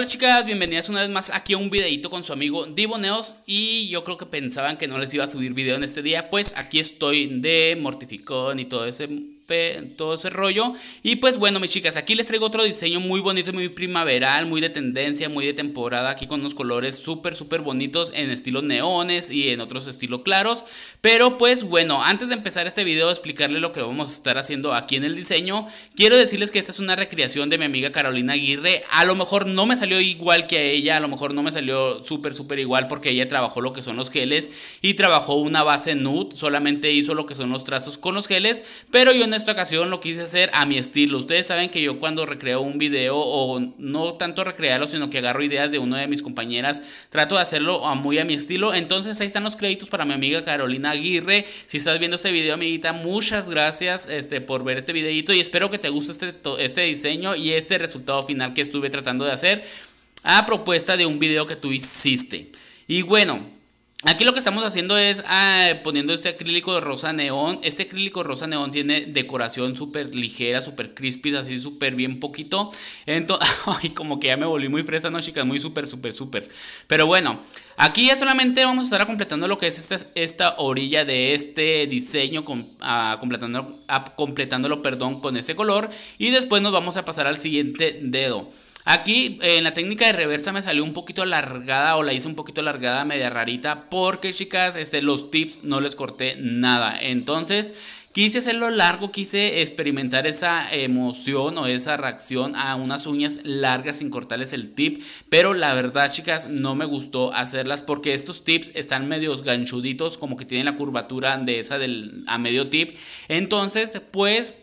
Hola chicas, bienvenidas una vez más aquí a un videito con su amigo Diboneos y yo creo que pensaban que no les iba a subir video en este día, pues aquí estoy de Mortificón y todo ese todo ese rollo. Y pues bueno, mis chicas, aquí les traigo otro diseño muy bonito, muy primaveral, muy de tendencia, muy de temporada, aquí con unos colores súper, súper bonitos en estilos neones y en otros estilos claros. Pero pues bueno, antes de empezar este video, explicarle lo que vamos a estar haciendo aquí en el diseño, quiero decirles que esta es una recreación de mi amiga Carolina Aguirre. A lo mejor no me salió igual que a ella, a lo mejor no me salió súper, súper igual porque ella trabajó lo que son los geles y trabajó una base nude, solamente hizo lo que son los trazos con los geles, pero yo en esta ocasión lo quise hacer a mi estilo. Ustedes saben que yo cuando recreo un video o no tanto recrearlo, sino que agarro ideas de una de mis compañeras, trato de hacerlo muy a mi estilo. Entonces ahí están los créditos para mi amiga Carolina Aguirre. Si estás viendo este video, amiguita, muchas gracias este, por ver este videito y espero que te guste este, este diseño y este resultado final que estuve tratando de hacer a propuesta de un video que tú hiciste. Y bueno, Aquí lo que estamos haciendo es ah, poniendo este acrílico de rosa neón. Este acrílico rosa neón tiene decoración súper ligera, súper crispy, así súper bien poquito. Entonces, ay, como que ya me volví muy fresa, ¿no, chicas? Muy súper, súper, súper. Pero bueno, aquí ya solamente vamos a estar completando lo que es esta, esta orilla de este diseño, con, ah, completando, ah, completándolo, perdón, con ese color. Y después nos vamos a pasar al siguiente dedo. Aquí eh, en la técnica de reversa me salió un poquito alargada o la hice un poquito alargada, media rarita, porque chicas, este, los tips no les corté nada. Entonces, quise hacerlo largo, quise experimentar esa emoción o esa reacción a unas uñas largas sin cortarles el tip, pero la verdad chicas no me gustó hacerlas porque estos tips están medios ganchuditos, como que tienen la curvatura de esa del, a medio tip, entonces pues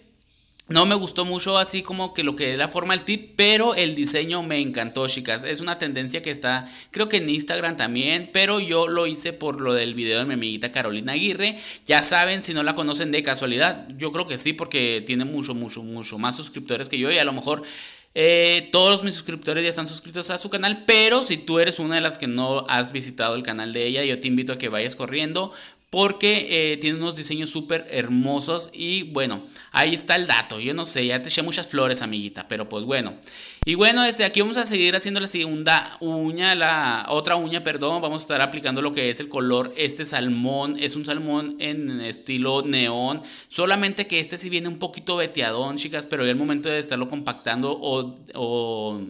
no me gustó mucho así como que lo que es la forma del tip, pero el diseño me encantó, chicas. Es una tendencia que está, creo que en Instagram también, pero yo lo hice por lo del video de mi amiguita Carolina Aguirre. Ya saben, si no la conocen de casualidad, yo creo que sí, porque tiene mucho, mucho, mucho más suscriptores que yo y a lo mejor... Eh, todos mis suscriptores ya están suscritos a su canal, pero si tú eres una de las que no has visitado el canal de ella, yo te invito a que vayas corriendo, porque eh, tiene unos diseños súper hermosos y bueno, ahí está el dato, yo no sé, ya te eché muchas flores amiguita, pero pues bueno. Y bueno, desde aquí vamos a seguir haciendo la segunda uña, la otra uña, perdón, vamos a estar aplicando lo que es el color, este salmón, es un salmón en estilo neón, solamente que este sí viene un poquito veteadón, chicas, pero ya el momento de estarlo compactando o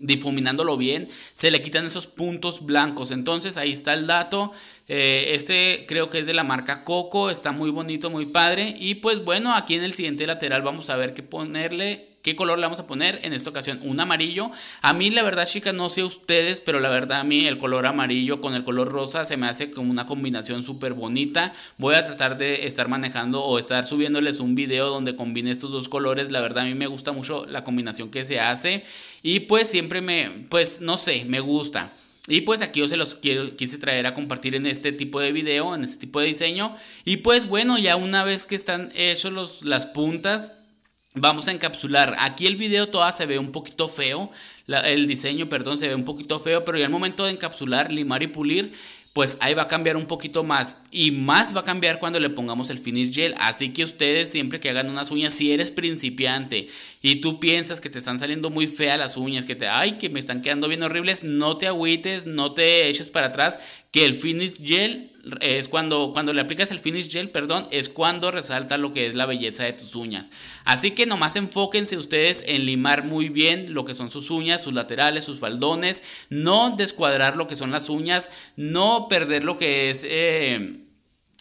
difuminándolo bien, se le quitan esos puntos blancos. Entonces ahí está el dato. Eh, este creo que es de la marca Coco, está muy bonito, muy padre. Y pues bueno, aquí en el siguiente lateral vamos a ver qué ponerle ¿Qué color le vamos a poner? En esta ocasión un amarillo. A mí la verdad chicas, no sé ustedes, pero la verdad a mí el color amarillo con el color rosa se me hace como una combinación súper bonita. Voy a tratar de estar manejando o estar subiéndoles un video donde combine estos dos colores. La verdad a mí me gusta mucho la combinación que se hace. Y pues siempre me, pues no sé, me gusta. Y pues aquí yo se los quiero, quise traer a compartir en este tipo de video, en este tipo de diseño. Y pues bueno, ya una vez que están hechos los, las puntas, Vamos a encapsular. Aquí el video todavía se ve un poquito feo. el diseño, perdón, se ve un poquito feo. Pero ya al momento de encapsular, limar y pulir, pues ahí va a cambiar un poquito más. Y más va a cambiar cuando le pongamos el finish gel. Así que ustedes siempre que hagan unas uñas, si eres principiante y tú piensas que te están saliendo muy feas las uñas, que te, ay, que me están quedando bien horribles, no te agüites, no te eches para atrás que el finish gel es cuando, cuando le aplicas el finish gel, perdón, es cuando resalta lo que es la belleza de tus uñas. Así que nomás enfóquense ustedes en limar muy bien lo que son sus uñas, sus laterales, sus faldones, no descuadrar lo que son las uñas, no perder lo que es... Eh,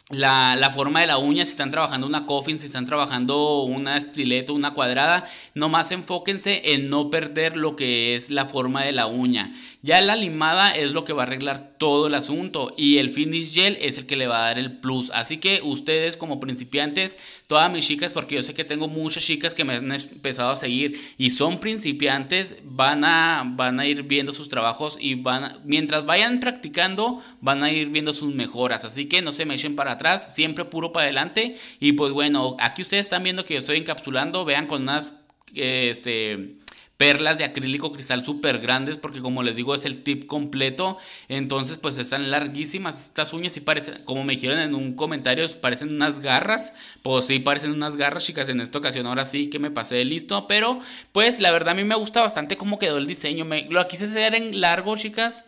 la, forma de la uña, si están trabajando una coffin, si están trabajando una estileta, una cuadrada, no más enfóquense en no perder lo que es la forma de la uña. Ya la limada es lo que va a arreglar todo el asunto y el finish gel es el que le va a dar el plus. Así que ustedes como principiantes, todas mis chicas, porque yo sé que tengo muchas chicas que me han empezado a seguir y son principiantes, van a, van a ir viendo sus trabajos y van, mientras vayan practicando, van a ir viendo sus mejoras. Así que no se me echen para siempre puro para adelante. Y pues bueno, aquí ustedes están viendo que yo estoy encapsulando, vean con unas eh, este, perlas de acrílico cristal súper grandes porque como les digo es el tip completo entonces pues están larguísimas estas uñas y parecen como me dijeron en un comentario parecen unas garras pues sí parecen unas garras chicas en esta ocasión ahora sí que me pasé listo pero pues la verdad a mí me gusta bastante cómo quedó el diseño me, lo quise hacer en largo chicas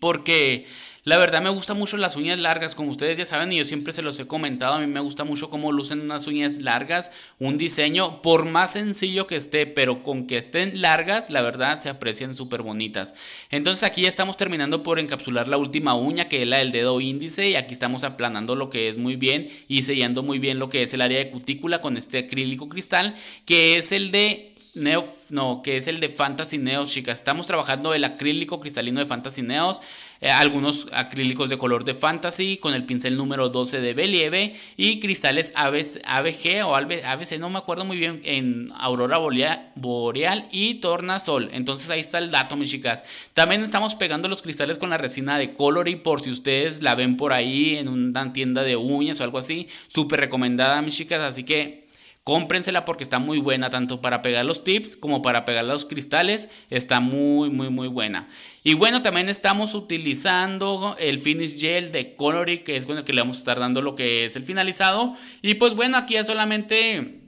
porque la verdad me gustan mucho las uñas largas, como ustedes ya saben y yo siempre se los he comentado, a mí me gusta mucho cómo lucen unas uñas largas, un diseño, por más sencillo que esté, pero con que estén largas, la verdad se aprecian súper bonitas. Entonces aquí ya estamos terminando por encapsular la última uña que es la del dedo índice y aquí estamos aplanando lo que es muy bien y sellando muy bien lo que es el área de cutícula con este acrílico cristal que es el de Neo, no, que es el de Fantasy Neos, chicas. Estamos trabajando el acrílico cristalino de Fantasy Neos, eh, algunos acrílicos de color de Fantasy con el pincel número 12 de Believe y cristales ABG o ABC, no me acuerdo muy bien, en Aurora Boreal y Tornasol. Entonces ahí está el dato, mis chicas. También estamos pegando los cristales con la resina de Colory por si ustedes la ven por ahí en una tienda de uñas o algo así. Súper recomendada, mis chicas, así que Cómprensela porque está muy buena, tanto para pegar los tips como para pegar los cristales. Está muy, muy, muy buena. Y bueno, también estamos utilizando el Finish Gel de Colori que es con el que le vamos a estar dando lo que es el finalizado. Y pues bueno, aquí ya solamente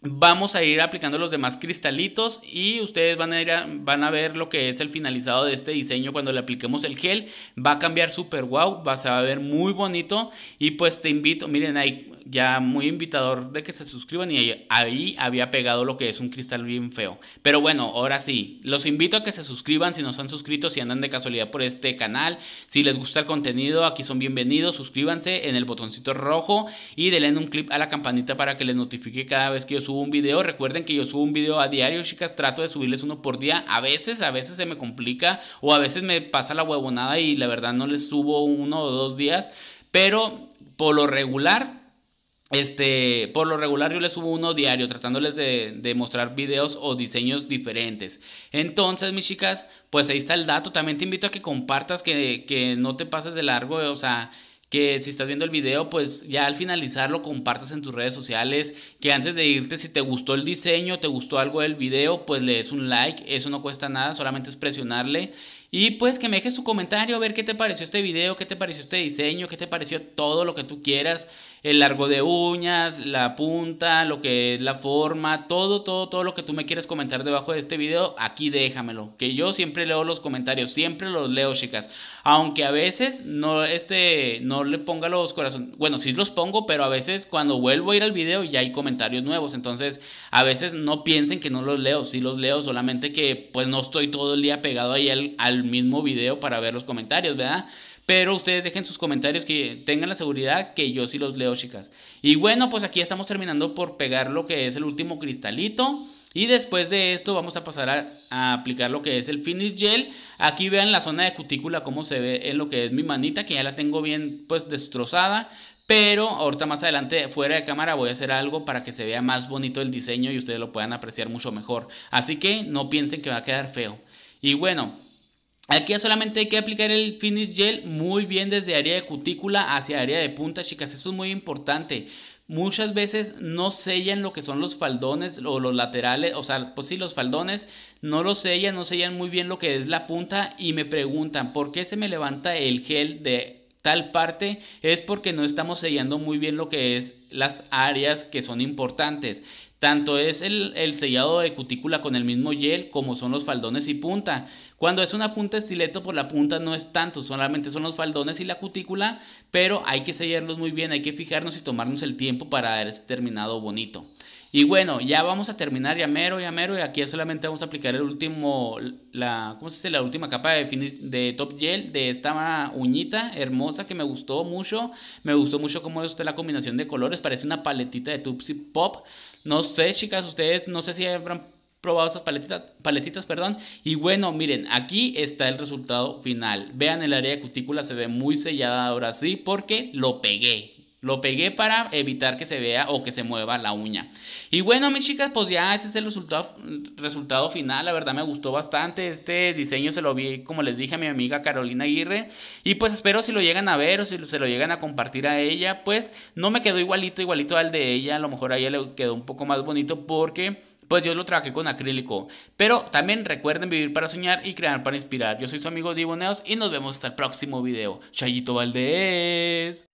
vamos a ir aplicando los demás cristalitos y ustedes van a, ir van a ver lo que es el finalizado de este diseño cuando le apliquemos el gel va a cambiar super wow va, se a ver muy bonito y pues te invito miren ahí ya muy invitador de que se suscriban y ahí, había pegado lo que es un cristal bien feo. Pero bueno, ahora sí, los invito a que se suscriban si no han suscrito, si andan de casualidad por este canal, si les gusta el contenido, aquí son bienvenidos, suscríbanse en el botoncito rojo y denle un clip a la campanita para que les notifique cada vez que yo subo un video. Recuerden que yo subo un video a diario, chicas, trato de subirles uno por día. A veces, a veces se me complica o a veces me pasa la huevonada y la verdad no les subo uno o dos días, pero por lo regular este, por lo regular yo les subo uno diario tratándoles de, mostrar videos o diseños diferentes. Entonces, mis chicas, pues ahí está el dato. También te invito a que compartas, que, no te pases de largo, o sea, que si estás viendo el video, pues ya al finalizarlo compartas en tus redes sociales, que antes de irte, si te gustó el diseño, te gustó algo del video, pues le des un like, eso no cuesta nada, solamente es presionarle. Y pues que me dejes tu comentario, a ver qué te pareció este video, qué te pareció este diseño, qué te pareció todo lo que tú quieras el largo de uñas, la punta, lo que es la forma, todo, todo, todo lo que tú me quieres comentar debajo de este video, aquí déjamelo. Que yo siempre leo los comentarios, siempre los leo, chicas. Aunque a veces no, este, no le ponga los corazones. Bueno, sí los pongo, pero a veces cuando vuelvo a ir al video ya hay comentarios nuevos. Entonces, a veces no piensen que no los leo, sí los leo, solamente que pues no estoy todo el día pegado ahí al mismo video para ver los comentarios, ¿verdad? Pero ustedes dejen sus comentarios que tengan la seguridad que yo sí los leo, chicas. Y bueno, pues aquí estamos terminando por pegar lo que es el último cristalito. Y después de esto vamos a pasar a, aplicar lo que es el finish gel. Aquí vean la zona de cutícula cómo se ve en lo que es mi manita, que ya la tengo bien pues destrozada. Pero ahorita más adelante fuera de cámara voy a hacer algo para que se vea más bonito el diseño y ustedes lo puedan apreciar mucho mejor. Así que no piensen que va a quedar feo. Y bueno, Aquí solamente hay que aplicar el finish gel muy bien desde área de cutícula hacia área de punta, chicas. Eso es muy importante. Muchas veces no sellan lo que son los faldones o los laterales, o sea, pues sí, los faldones no los sellan, no sellan muy bien lo que es la punta y me preguntan, ¿por qué se me levanta el gel de tal parte? Es porque no estamos sellando muy bien lo que es las áreas que son importantes. Tanto es el, el sellado de cutícula con el mismo gel como son los faldones y punta. Cuando es una punta estileto, por pues la punta no es tanto, solamente son los faldones y la cutícula, pero hay que sellarlos muy bien, hay que fijarnos y tomarnos el tiempo para dar este terminado bonito. Y bueno, ya vamos a terminar ya mero, ya mero, y aquí solamente vamos a aplicar el último, la, ¿cómo se dice? La última capa de, de top gel de esta uñita hermosa que me gustó mucho. Me gustó mucho cómo es usted la combinación de colores, parece una paletita de Tupsi Pop. No sé, chicas, ustedes no sé si habrán probado esas paletitas, paletitas, perdón. Y bueno, miren, aquí está el resultado final. Vean el área de cutícula, se ve muy sellada ahora sí porque lo pegué. Lo pegué para evitar que se vea o que se mueva la uña. Y bueno, mis chicas, pues ya ese es el resultado, resultado final. La verdad me gustó bastante. Este diseño se lo vi, como les dije, a mi amiga Carolina Aguirre. Y pues espero si lo llegan a ver o si se lo llegan a compartir a ella. Pues no me quedó igualito, igualito al de ella. A lo mejor a ella le quedó un poco más bonito porque pues yo lo trabajé con acrílico. Pero también recuerden vivir para soñar y crear para inspirar. Yo soy su amigo Diboneos y nos vemos hasta el próximo video. Chayito Valdés.